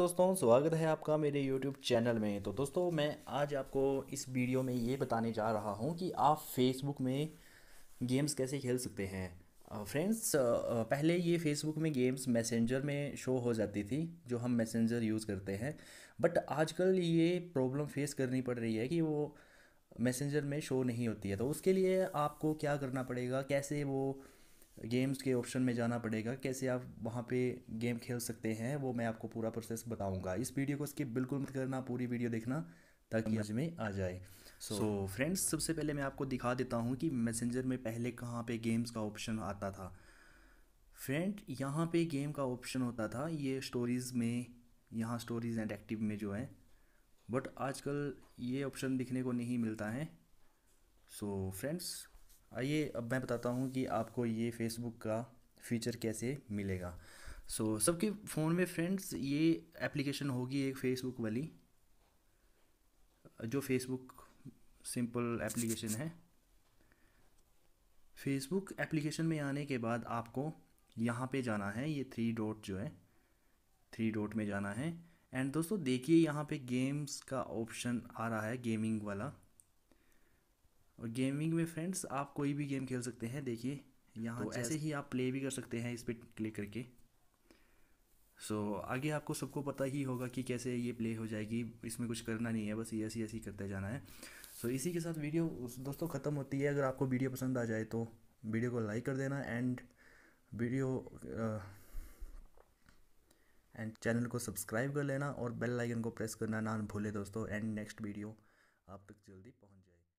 दोस्तों स्वागत है आपका मेरे YouTube चैनल में तो दोस्तों मैं आज आपको इस वीडियो में ये बताने जा रहा हूँ कि आप Facebook में गेम्स कैसे खेल सकते हैं फ्रेंड्स पहले ये Facebook में गेम्स मैसेंजर में शो हो जाती थी जो हम मैसेंजर यूज़ करते हैं बट आजकल ये प्रॉब्लम फेस करनी पड़ रही है कि वो मैसेंजर में शो नहीं होती है तो उसके लिए आपको क्या करना पड़ेगा कैसे वो गेम्स के ऑप्शन में जाना पड़ेगा कैसे आप वहाँ पे गेम खेल सकते हैं वो मैं आपको पूरा प्रोसेस बताऊँगा इस वीडियो को स्किप बिल्कुल मत करना पूरी वीडियो देखना ताकि समझ में आ जाए सो so, फ्रेंड्स so, सबसे पहले मैं आपको दिखा देता हूँ कि मैसेंजर में पहले कहाँ पे गेम्स का ऑप्शन आता था फ्रेंड यहाँ पे गेम का ऑप्शन होता था ये स्टोरीज़ में यहाँ स्टोरीज़ एंड एक्टिव में जो है बट आजकल ये ऑप्शन दिखने को नहीं मिलता है सो so, फ्रेंड्स आइए अब मैं बताता हूँ कि आपको ये फेसबुक का फीचर कैसे मिलेगा सो so, सबके फ़ोन में फ्रेंड्स ये एप्लीकेशन होगी एक फेसबुक वाली जो फेसबुक सिंपल एप्लीकेशन है फेसबुक एप्लीकेशन में आने के बाद आपको यहाँ पे जाना है ये थ्री डॉट जो है थ्री डॉट में जाना है एंड दोस्तों देखिए यहाँ पे गेम्स का ऑप्शन आ रहा है गेमिंग वाला और गेमिंग में फ्रेंड्स आप कोई भी गेम खेल सकते हैं देखिए यहाँ तो ऐसे ही आप प्ले भी कर सकते हैं इस पर क्लिक करके सो so, आगे आपको सबको पता ही होगा कि कैसे ये प्ले हो जाएगी इसमें कुछ करना नहीं है बस ये ऐसी ऐसी करते जाना है सो so, इसी के साथ वीडियो दोस्तों ख़त्म होती है अगर आपको वीडियो पसंद आ जाए तो वीडियो को लाइक कर देना एंड वीडियो एंड चैनल को सब्सक्राइब कर लेना और बेल आइकन को प्रेस करना ना भूले दोस्तों एंड नेक्स्ट वीडियो आप तक जल्दी पहुँच जाएगी